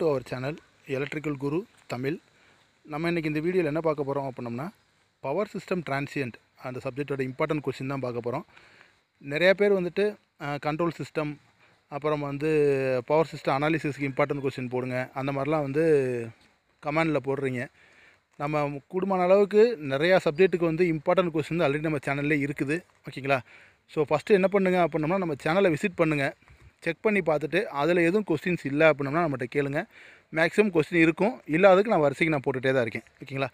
to அவர் channel electrical Guru Tamil நம்ம இன்றைக்கி இந்த வீடியோவில் என்ன பார்க்க போகிறோம் அப்படின்னம்னா பவர் சிஸ்டம் டிரான்சியன்ட் அந்த சப்ஜெக்டோட இம்பார்ட்டன்ட் கொஸ்டின் தான் பார்க்க போகிறோம் நிறையா பேர் வந்துட்டு கண்ட்ரோல் சிஸ்டம் அப்புறம் வந்து பவர் சிஸ்டம் அனாலிசிஸ்க்கு இம்பார்ட்டன்ட் கொஸ்டின் போடுங்க அந்த மாதிரிலாம் வந்து கமெண்டில் போடுறீங்க நம்ம கூடுமான அளவுக்கு நிறையா சப்ஜெக்ட்டுக்கு வந்து இம்பார்ட்டன்ட் கொஸ்டின் ஆல்ரெடி நம்ம சேனல்லே இருக்குது ஓகேங்களா ஸோ ஃபஸ்ட்டு என்ன பண்ணுங்கள் அப்படின்னோம்னா நம்ம சேனலை விசிட் பண்ணுங்கள் செக் பண்ணி பார்த்துட்டு அதில் எதுவும் கொஸ்டின்ஸ் இல்லை அப்படின்னா நம்மகிட்ட கேளுங்க மேக்ஸிமம் கொஸ்டின் இருக்கும் இல்லாததுக்கு நான் வரிசைக்கு நான் போட்டுகிட்டே தான் இருக்கேன் ஓகேங்களா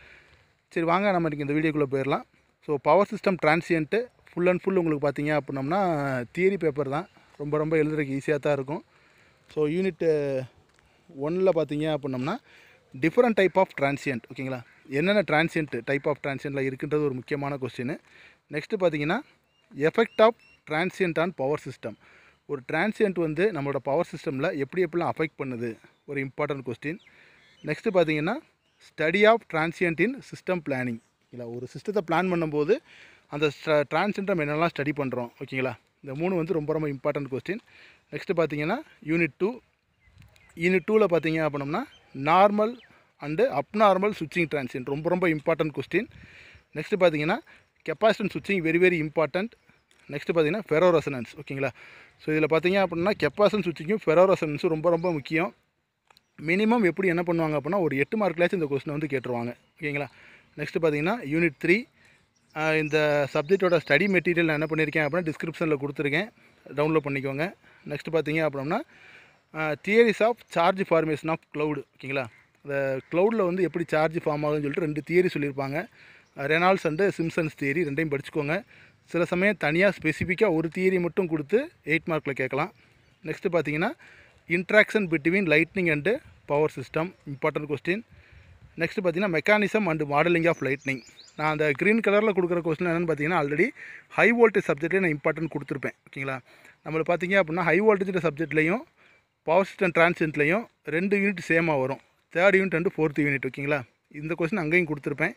சரி வாங்க நம்ம இன்றைக்கி இந்த வீடியோக்குள்ளே போயிடலாம் so power system transient full and full உங்களுக்கு பார்த்தீங்க அப்படின்னம்னா தியரி பேப்பர் தான் ரொம்ப ரொம்ப எழுதுறதுக்கு ஈஸியாக தான் இருக்கும் ஸோ யூனிட்டு ஒன்றில் பார்த்தீங்க அப்படின்னம்னா டிஃப்ரெண்ட் டைப் ஆஃப் டிரான்சியன்ட் ஓகேங்களா என்னென்ன டிரான்சியன்ட் டைப் ஆஃப் டிரான்சியன்ட்டில் இருக்குன்றது ஒரு முக்கியமான கொஸ்டின் நெக்ஸ்ட்டு பார்த்தீங்கன்னா effect of transient on power system ஒரு டிரான்சியன்ட் வந்து நம்மளோட பவர் சிஸ்டமில் எப்படி எப்படிலாம் அஃபெக்ட் பண்ணுது ஒரு இம்பார்ட்டன்ட் கொஸ்டின் நெக்ஸ்ட்டு பார்த்தீங்கன்னா study of transient in system planning இல்லை ஒரு சிஸ்டத்தை பிளான் பண்ணும்போது அந்த டிரான்சியன்ட் நம்ம என்னெல்லாம் ஸ்டடி பண்ணுறோம் ஓகேங்களா இந்த மூணு வந்து ரொம்ப ரொம்ப இம்பார்ட்டன்ட் கொஸ்டின் நெக்ஸ்ட்டு பார்த்தீங்கன்னா யூனிட் டூ யூனிட் டூவில் பார்த்தீங்க அப்படின்னம்னா நார்மல் அண்டு அப்நார்மல் சுவிட்சிங் டிரான்சியன்ட் ரொம்ப ரொம்ப இம்பார்ட்டன்ட் கொஸ்டின் நெக்ஸ்ட்டு பார்த்தீங்கன்னா capacitance switching very very important next பார்த்தீங்கன்னா ஃபெரோ ஓகேங்களா ஸோ இதில் பார்த்தீங்க அப்படின்னா கெப்பாசன் சுவிட்சிங்கும் ஃபெரோ ரொம்ப ரொம்ப முக்கியம் மினிமம் எப்படி என்ன பண்ணுவாங்க அப்படின்னா ஒரு எட்டு மார்க்லேயாச்சும் இந்த கொஸ்டின் வந்து கேட்டுருவாங்க ஓகேங்களா நெக்ஸ்ட்டு பார்த்தீங்கன்னா யூனிட் த்ரீ இந்த சப்ஜெக்டோட ஸ்டடி மெட்டீரியல் நான் என்ன பண்ணியிருக்கேன் அப்படின்னா டிஸ்கிரிப்ஷனில் கொடுத்துருக்கேன் டவுன்லோட் பண்ணிக்கோங்க நெக்ஸ்ட் பார்த்தீங்க அப்படின்னா theories of charge formation of cloud ஓகேங்களா இந்த க்ளவுடில் வந்து எப்படி சார்ஜ் ஃபார்ம் ஆகுதுன்னு சொல்லிட்டு ரெண்டு தியரி சொல்லியிருப்பாங்க ரெனால்ஸ் அண்டு சிம்சன்ஸ் தியரி ரெண்டையும் படிச்சுக்கோங்க சில சமயம் தனியாக ஸ்பெசிஃபிக்காக ஒரு தியரி மட்டும் கொடுத்து எயிட் மார்க்கில் கேட்கலாம் நெக்ஸ்ட்டு பார்த்தீங்கன்னா interaction between lightning and power system important question next பார்த்தீங்கன்னா mechanism and modelling of lightning நான் அந்த க்ரீன் கலரில் கொடுக்குற கொஸ்டின் என்னென்னு பார்த்தீங்கன்னா ஆல்ரெடி ஹை வோல்டேஜ் சப்ஜெக்ட்லேயே நான் இம்பார்ட்டன்ட் கொடுத்துருப்பேன் ஓகேங்களா நம்மளை பார்த்தீங்க அப்படின்னா ஹை வோல்டேஜ் சப்ஜெக்ட்லேயும் பவர் சிஸ்டம் டிரான்சன்ட்லேயும் ரெண்டு யூனிட் சேமாக வரும் third unit and fourth unit ஓகேங்களா இந்த கொஸ்டின் அங்கேயும் கொடுத்துருப்பேன்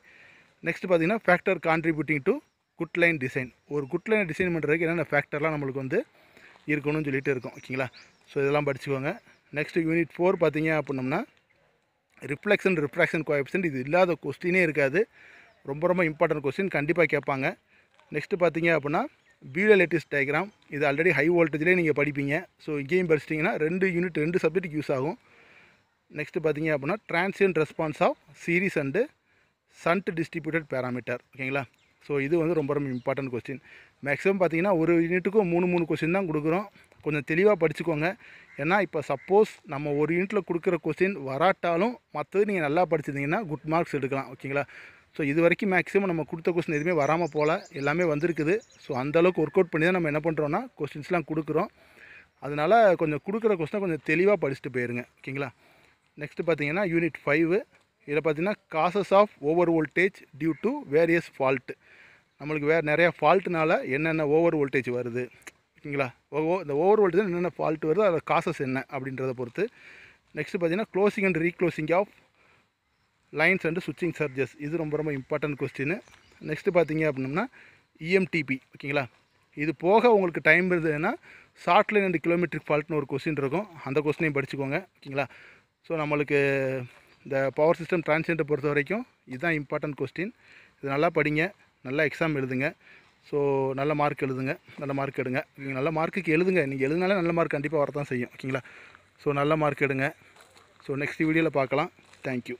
நெக்ஸ்ட் பார்த்தீங்கன்னா factor contributing to good line design ஒரு குட் டிசைன் பண்ணுறதுக்கு என்னென்ன ஃபேக்டர்லாம் நம்மளுக்கு வந்து இருக்கணும்னு சொல்லிட்டு இருக்கோம் ஓகேங்களா ஸோ இதெல்லாம் படிச்சுக்கோங்க நெக்ஸ்ட் யூனிட் ஃபோர் பார்த்தீங்க அப்படின்னம்னா ரிஃப்ளெக்ஷன் ரிஃப்ராக்ஷன் கோஎப்சன்ட் இது இல்லாத கொஸ்டினே இருக்காது ரொம்ப ரொம்ப இம்பார்ட்டன்ட் கொஸ்டின் கண்டிப்பாக கேட்பாங்க நெக்ஸ்ட்டு பார்த்தீங்க அப்படின்னா பியூலலேட்டிஸ் டயக்ராம் இது ஆல்ரெடி ஹை வோல்டேஜ்லேயே நீங்கள் படிப்பீங்க ஸோ இங்கேயும் படிச்சிட்டிங்கன்னா ரெண்டு யூனிட் ரெண்டு சப்ஜெக்ட்டுக்கு யூஸ் ஆகும் நெக்ஸ்ட்டு பார்த்தீங்க அப்படின்னா transient response of series and shunt distributed parameter ஓகேங்களா ஸோ இது வந்து ரொம்ப ரொம்ப இம்பார்ட்டன்ட் கொஸ்டின் மேக்ஸிமம் பார்த்தீங்கன்னா ஒரு யூனிட்டுக்கும் மூணு மூணு கொஸ்டின் தான் கொடுக்குறோம் கொஞ்சம் தெளிவாக படிச்சுக்கோங்க ஏன்னா இப்போ சப்போஸ் நம்ம ஒரு யூனிட்டில் கொடுக்குற கொஸ்டின் வராட்டாலும் மற்றது நீங்கள் நல்லா படிச்சிருந்தீங்கன்னா குட் மார்க்ஸ் எடுக்கலாம் ஓகேங்களா ஸோ இது வரைக்கும் மேக்ஸிமம் நம்ம கொடுத்த கொஸ்டின் எதுவுமே வராமல் போகல எல்லாமே வந்திருக்குது ஸோ அந்தளவுக்கு ஒர்க் அவுட் பண்ணி தான் நம்ம என்ன பண்ணுறோன்னா கொஸ்டின்ஸ்லாம் கொடுக்குறோம் அதனால் கொஞ்சம் கொடுக்குற கொஸ்டினை கொஞ்சம் தெளிவாக படிச்சுட்டு போயிருங்க ஓகேங்களா நெக்ஸ்ட்டு பார்த்தீங்கன்னா யூனிட் ஃபைவ் இதில் பார்த்தீங்கன்னா causes of over voltage due to various fault நம்மளுக்கு வேறு நிறையா ஃபால்ட்டுனால என்னென்ன ஓவர் வோல்டேஜ் வருது ஓகேங்களா ஓ இந்த ஓவர் வோல்டேஜ் என்னென்ன ஃபால்ட் வருது அதோட காசஸ் என்ன அப்படின்றத பொறுத்து நெக்ஸ்ட்டு பார்த்தீங்கன்னா closing and reclosing of lines and switching surges இது ரொம்ப ரொம்ப இம்பார்ட்டன்ட் கொஸ்டின் நெக்ஸ்ட்டு பார்த்தீங்க அப்படின்னம்னா இஎம்டிபி e ஓகேங்களா இது போக உங்களுக்கு டைம் இருந்ததுன்னா ஷார்ட் லைன் அண்டு கிலோமீட்டருக்கு ஃபால்ட்னு ஒரு கொஸ்டின் இருக்கும் அந்த கொஸ்டினையும் படிச்சுக்கோங்க ஓகேங்களா ஸோ நம்மளுக்கு இந்த பவர் சிஸ்டம் டிரான்சியண்ட்டை பொறுத்த வரைக்கும் இதுதான் இம்பார்ட்டன்ட் கொஸ்டின் இது நல்லா படிங்க நல்ல எக்ஸாம் எழுதுங்க ஸோ நல்ல மார்க் எழுதுங்க நல்ல மார்க் எடுங்க நீங்கள் நல்ல மார்க்குக்கு எழுதுங்க நீங்கள் எழுதினாலே நல்ல மார்க் கண்டிப்பாக வரதான் செய்யும் ஓகேங்களா ஸோ நல்ல மார்க் எடுங்க ஸோ நெக்ஸ்ட் வீடியோவில் பார்க்கலாம் தேங்க்யூ